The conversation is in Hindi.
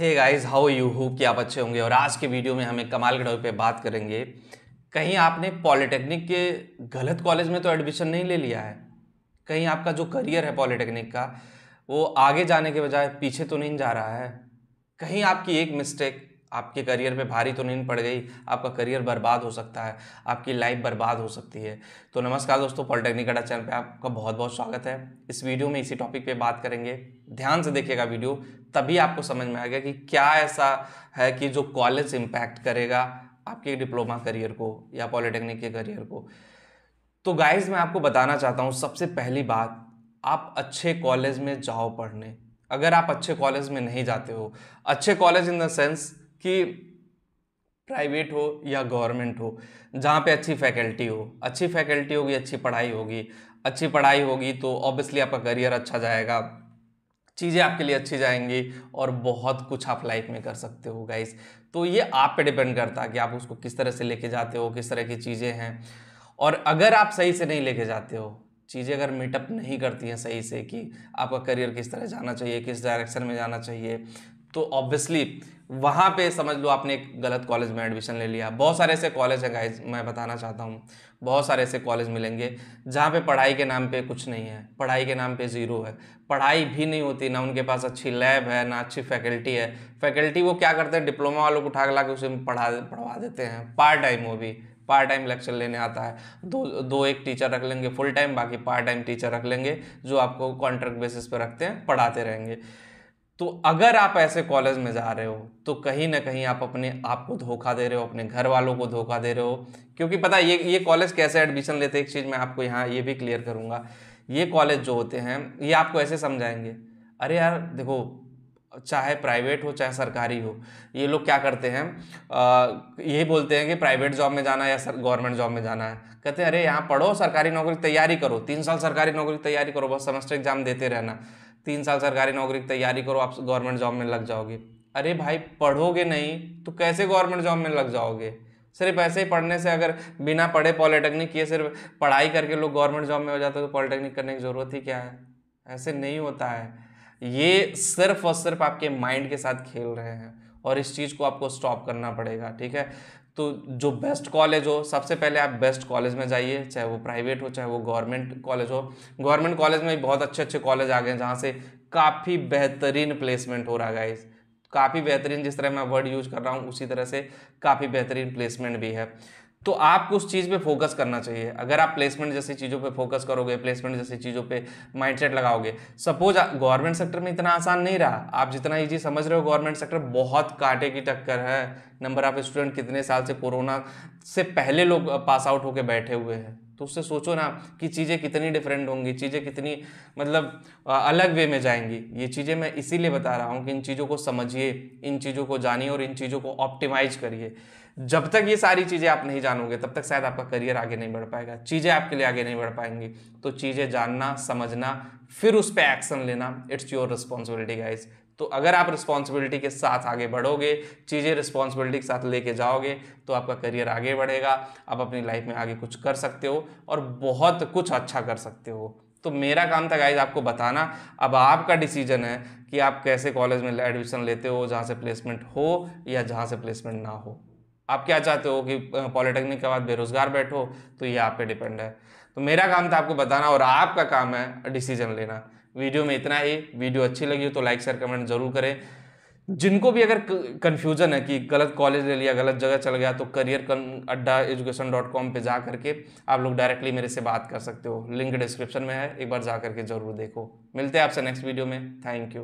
hey guys how you hope कि आप अच्छे होंगे और आज के वीडियो में हम एक कमाल के टॉपिक पे बात करेंगे कहीं आपने पॉलिटेक्निक के गलत कॉलेज में तो एडमिशन नहीं ले लिया है कहीं आपका जो करियर है पॉलिटेक्निक का वो आगे जाने के बजाय पीछे तो नहीं जा रहा है कहीं आपकी एक मिस्टेक आपके करियर पे भारी तो नहीं पड़ गई आपका करियर बर्बाद हो सकता है आपकी लाइफ बर्बाद हो सकती है तो नमस्कार दोस्तों पॉलिटेक्निक अड्डा चैनल पे आपका बहुत बहुत स्वागत है इस वीडियो में इसी टॉपिक पे बात करेंगे ध्यान से देखिएगा वीडियो तभी आपको समझ में आएगा कि क्या ऐसा है कि जो कॉलेज इम्पैक्ट करेगा आपके डिप्लोमा करियर को या पॉलिटेक्निक के करियर को तो गाइज मैं आपको बताना चाहता हूँ सबसे पहली बात आप अच्छे कॉलेज में जाओ पढ़ने अगर आप अच्छे कॉलेज में नहीं जाते हो अच्छे कॉलेज इन द सेंस कि प्राइवेट हो या गवर्नमेंट हो जहाँ पे अच्छी फैकल्टी हो अच्छी फैकल्टी होगी अच्छी पढ़ाई होगी अच्छी पढ़ाई होगी तो ऑब्वियसली आपका करियर अच्छा जाएगा चीज़ें आपके लिए अच्छी जाएंगी और बहुत कुछ आप लाइफ में कर सकते हो गाइस तो ये आप पे डिपेंड करता है कि आप उसको किस तरह से लेके जाते हो किस तरह की चीज़ें हैं और अगर आप सही से नहीं लेके जाते हो चीज़ें अगर मीटअप नहीं करती हैं सही से कि आपका करियर किस तरह जाना चाहिए किस डायरेक्शन में जाना चाहिए तो ऑब्वियसली वहाँ पे समझ लो आपने एक गलत कॉलेज में एडमिशन ले लिया बहुत सारे ऐसे कॉलेज हैं गाइज मैं बताना चाहता हूँ बहुत सारे ऐसे कॉलेज मिलेंगे जहाँ पे पढ़ाई के नाम पे कुछ नहीं है पढ़ाई के नाम पे ज़ीरो है पढ़ाई भी नहीं होती ना उनके पास अच्छी लैब है ना अच्छी फैकल्टी है फैकल्टी वो क्या करते हैं डिप्लोमा वालों को उठा ला के उसे पढ़ा पढ़वा देते हैं पार्ट टाइम वो भी पार्ट टाइम लेक्चर लेने आता है दो दो एक टीचर रख लेंगे फुल टाइम बाकी पार्ट टाइम टीचर रख लेंगे जो आपको कॉन्ट्रैक्ट बेसिस पर रखते हैं पढ़ाते रहेंगे तो अगर आप ऐसे कॉलेज में जा रहे हो तो कहीं ना कहीं आप अपने आप को धोखा दे रहे हो अपने घर वालों को धोखा दे रहे हो क्योंकि पता ये ये कॉलेज कैसे एडमिशन लेते हैं एक चीज़ मैं आपको यहाँ ये भी क्लियर करूँगा ये कॉलेज जो होते हैं ये आपको ऐसे समझाएंगे अरे यार देखो चाहे प्राइवेट हो चाहे सरकारी हो ये लोग क्या करते हैं यही बोलते हैं कि प्राइवेट जॉब में जाना है या गवर्नमेंट जॉब में जाना है कहते हैं अरे यहाँ पढ़ो सरकारी नौकरी तैयारी करो तीन साल सरकारी नौकरी तैयारी करो बस सेमेस्टर एग्जाम देते रहना तीन साल सरकारी नौकरी की तैयारी करो आप गवर्नमेंट जॉब में लग जाओगे अरे भाई पढ़ोगे नहीं तो कैसे गवर्नमेंट जॉब में लग जाओगे सिर्फ ऐसे ही पढ़ने से अगर बिना पढ़े पॉलिटेक्निक किए सिर्फ पढ़ाई करके लोग गवर्नमेंट जॉब में हो जाते तो पॉलिटेक्निक करने की ज़रूरत ही क्या है ऐसे नहीं होता है ये सिर्फ और सिर्फ आपके माइंड के साथ खेल रहे हैं और इस चीज़ को आपको स्टॉप करना पड़ेगा ठीक है तो जो बेस्ट कॉलेज हो सबसे पहले आप बेस्ट कॉलेज में जाइए चाहे वो प्राइवेट हो चाहे वो गवर्नमेंट कॉलेज हो गवर्नमेंट कॉलेज में भी बहुत अच्छे अच्छे कॉलेज आ गए हैं जहाँ से काफ़ी बेहतरीन प्लेसमेंट हो रहा है काफ़ी बेहतरीन जिस तरह मैं वर्ड यूज कर रहा हूँ उसी तरह से काफ़ी बेहतरीन प्लेसमेंट भी है तो आपको उस चीज़ पे फोकस करना चाहिए अगर आप प्लेसमेंट जैसी चीज़ों पे फोकस करोगे प्लेसमेंट जैसी चीज़ों पे माइंडसेट लगाओगे सपोज गवर्नमेंट सेक्टर में इतना आसान नहीं रहा आप जितना ईजी समझ रहे हो गवर्नमेंट सेक्टर बहुत कांटे की टक्कर है नंबर ऑफ स्टूडेंट कितने साल से कोरोना से पहले लोग पास आउट होकर बैठे हुए हैं तो उससे सोचो ना कि चीज़ें कितनी डिफरेंट होंगी चीज़ें कितनी मतलब अलग वे में जाएंगी ये चीज़ें मैं इसीलिए बता रहा हूँ कि इन चीज़ों को समझिए इन चीज़ों को जानिए और इन चीज़ों को ऑप्टिमाइज करिए जब तक ये सारी चीज़ें आप नहीं जानोगे तब तक शायद आपका करियर आगे नहीं बढ़ पाएगा चीज़ें आपके लिए आगे नहीं बढ़ पाएंगी तो चीज़ें जानना समझना फिर उस पर एक्शन लेना इट्स योर रिस्पॉन्सिबिलिटी गाइज़ तो अगर आप रिस्पॉन्सिबिलिटी के साथ आगे बढ़ोगे चीज़ें रिस्पॉन्सिबिलिटी के साथ लेके जाओगे तो आपका करियर आगे बढ़ेगा आप अपनी लाइफ में आगे कुछ कर सकते हो और बहुत कुछ अच्छा कर सकते हो तो मेरा काम था गाइज आपको बताना अब आपका डिसीजन है कि आप कैसे कॉलेज में एडमिशन लेते हो जहाँ से प्लेसमेंट हो या जहाँ से प्लेसमेंट ना हो आप क्या चाहते हो कि पॉलिटेक्निक के बाद बेरोज़गार बैठो तो ये आप पे डिपेंड है तो मेरा काम था आपको बताना और आपका काम है डिसीजन लेना वीडियो में इतना ही वीडियो अच्छी लगी हो तो लाइक शेयर कमेंट जरूर करें जिनको भी अगर कन्फ्यूजन है कि गलत कॉलेज ले लिया गलत जगह चल गया तो करियर अड्डा एजुकेशन डॉट कॉम पर जा करके आप लोग डायरेक्टली मेरे से बात कर सकते हो लिंक डिस्क्रिप्शन में है एक बार जा करके जरूर देखो मिलते हैं आपसे नेक्स्ट वीडियो में थैंक यू